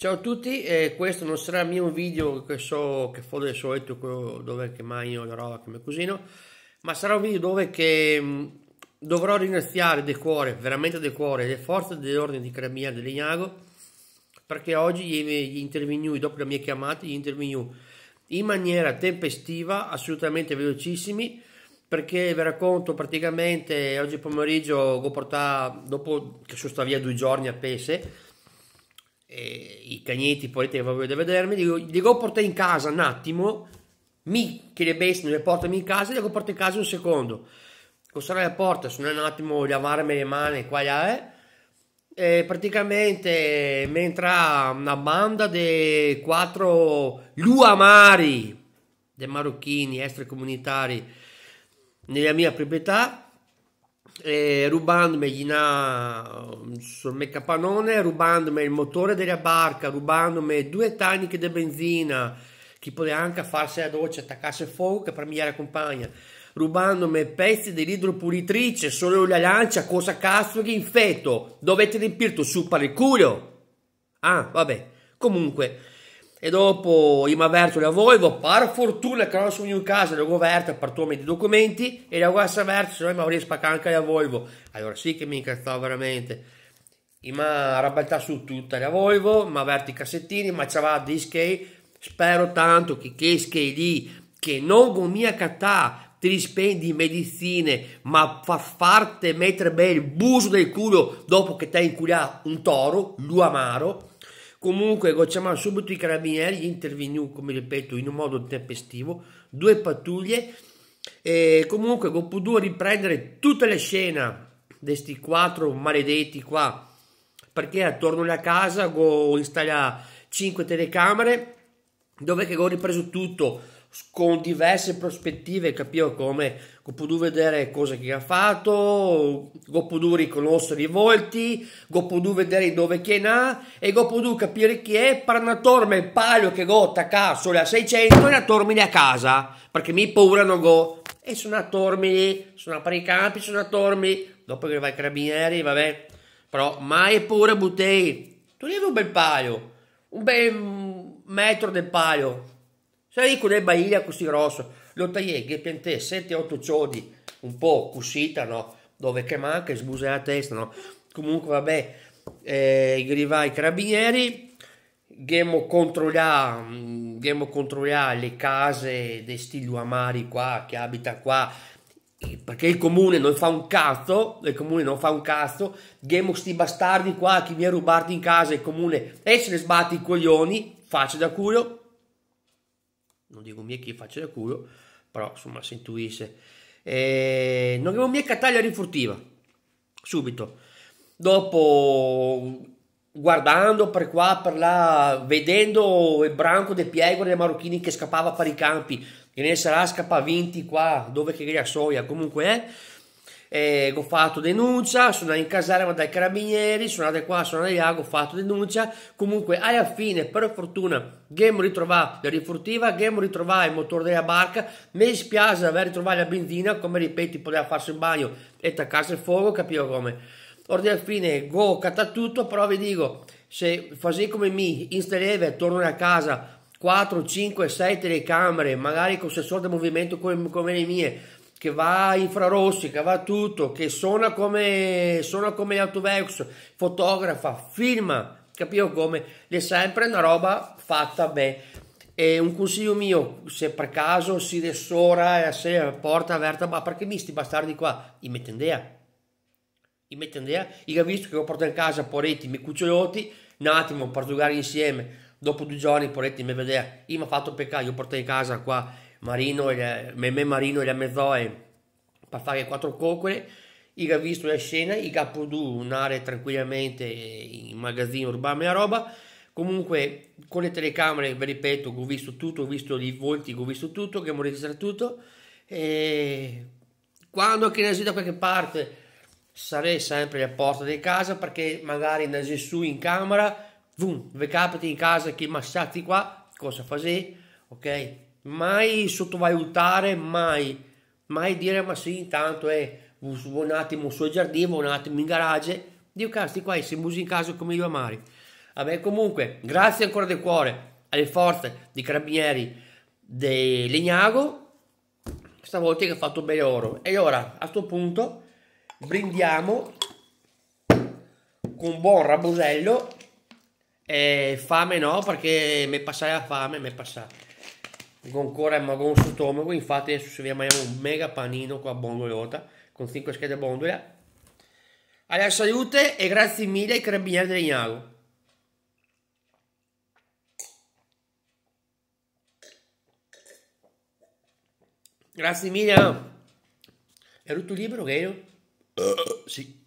Ciao a tutti, eh, questo non sarà il mio video che so che fa del solito quello dove che mangio la roba che mio cugino, ma sarà un video dove che mm, dovrò ringraziare del cuore, veramente del cuore, le forze dell'ordine di Carabinieri dell'Ignago perché oggi gli, gli intervenuti, dopo la mia chiamata, gli intervenuti in maniera tempestiva, assolutamente velocissimi, perché vi racconto praticamente oggi pomeriggio, dopo che sono stato via due giorni a Pese, e i cagnetti poi te voglio vedermi, dico, dico porta in casa un attimo, mi che le bestie non le portano in casa, dico porta in casa un secondo, costare la porta, sono un attimo lavarmi le mani qua là, eh? E praticamente mi entra una banda di quattro luamari, dei marocchini extracomunitari, nella mia proprietà, eh, rubandomi sul meccapanone, rubandomi il motore della barca, rubandomi due taniche di benzina che poteva anche farsi la doccia, attaccarsi il fuoco che per me era compagna, rubandomi pezzi dell'idropuritrice, solo la lancia, cosa cazzo che infetto, dovete riempirlo su per il culo. Ah, vabbè, comunque e dopo io mi avverto da voi, per fortuna che non sono in casa, lo avverto per tuo i documenti e la vostra avverto, se no mi avrei spaccato anche la Volvo. Allora sì che mi incazzavo veramente. Io mi arrabbiato su tutta la Volvo, mi avverto i cassettini, ma c'aveva dischi, spero tanto che che lì, che non con mia catà, ti rispendi in medicine, ma fa farti mettere bene il buso del culo dopo che ti hai inculato un toro, l'uamaro, Comunque lo chiamò subito i carabinieri, intervenne, come ripeto, in un modo tempestivo, due pattuglie e comunque lo pudo riprendere tutta la scena di questi quattro maledetti qua perché attorno alla casa ho installa cinque telecamere dove che ho ripreso tutto con diverse prospettive capire come ho potuto vedere cosa che ha fatto ho potuto riconoscere i volti ho potuto vedere dove chi è e ho potuto capire chi è per una torma il palio che go attaccato solo a 600 e una tormine a casa perché mi paura non go e sono a tormini sono a i campi sono a tormini dopo che vai ai carabinieri vabbè però mai pure buttei tu ne avevi un bel palio un bel metro del palio Sai quella baiglia così grosso, lo tagliai che piantè 7-8 ciodi, un po' cucita, no? Dove che manca, sbusea la testa, no? Comunque vabbè, eh, arrivai i carabinieri, abbiamo controllato le case dei stiluamari qua, che abita qua, eh, perché il comune non fa un cazzo, il comune non fa un cazzo, gemo questi bastardi qua che viene rubarti in casa il comune e se ne sbatti i coglioni, faccio da culo, non dico mica che faccia da culo, però insomma si intuisce. E eh, non avevo mica taglia rinfurtiva, subito. Dopo, guardando per qua, per là, vedendo il branco dei piegoli dei marocchini che scappava per i campi, che ne sarà scappa 20 qua, dove che gria soia, comunque è... Eh, eh, fatto denuncia, sono in caserma dai carabinieri, sono andato qua, sono andato là, ho fatto denuncia, comunque alla fine per fortuna Gemo ritrovò la rifurtiva, Gemo ritrovò il motore della barca, mi dispiace aver ritrovato la benzina, come ripeti, poteva farsi in bagno e attaccarsi il fuoco, capivo come. Ordine al fine, go, catta tutto, però vi dico, se così come mi instaleve, torno a casa 4, 5, 6 telecamere, magari con sensore di movimento come, come le mie, che va a infrarossi, che va a tutto, che suona come, suona come gli autovex, fotografa, filma, capito come? È sempre una roba fatta bene. E un consiglio mio, se per caso si ressora, se la porta aperta, ma perché mi sti bastardi qua? I mette in dea. I mette Io ho visto che ho portato in casa Poretti, mi cucciolotti, un attimo per giocare insieme. Dopo due giorni Poretti mi vedeva, io mi ha fatto peccato, io porto in casa qua Marino e Meme Marino e la Mezzoe per fare quattro coccole il ho visto la scena il ha potuto andare tranquillamente in magazzino rubarmi la roba comunque con le telecamere vi ripeto ho visto tutto ho visto i volti ho visto tutto che ho registrato tutto e quando che nasci da qualche parte sarei sempre a porta di casa perché magari nasci su in camera vum, vi capiti in casa che massati qua cosa fai ok mai sottovalutare, mai, mai dire ma sì, intanto è eh, un attimo sul giardino, un attimo in garage, Dio casti qua, se musi in casa come io amari. Vabbè, comunque, grazie ancora del cuore alle forze di carabinieri di Legnago, stavolta che ha fatto bene oro. E ora, a questo punto, brindiamo con buon rabosello e fame no, perché mi passai la fame, mi passai con corema con su stomaco infatti adesso se vi mangiamo un mega panino qua la bombolota con 5 schede bondola alla salute e grazie mille ai carabinieri del Ignago grazie mille ah. è tutto libero Gaio? Uh, eh, eh, sì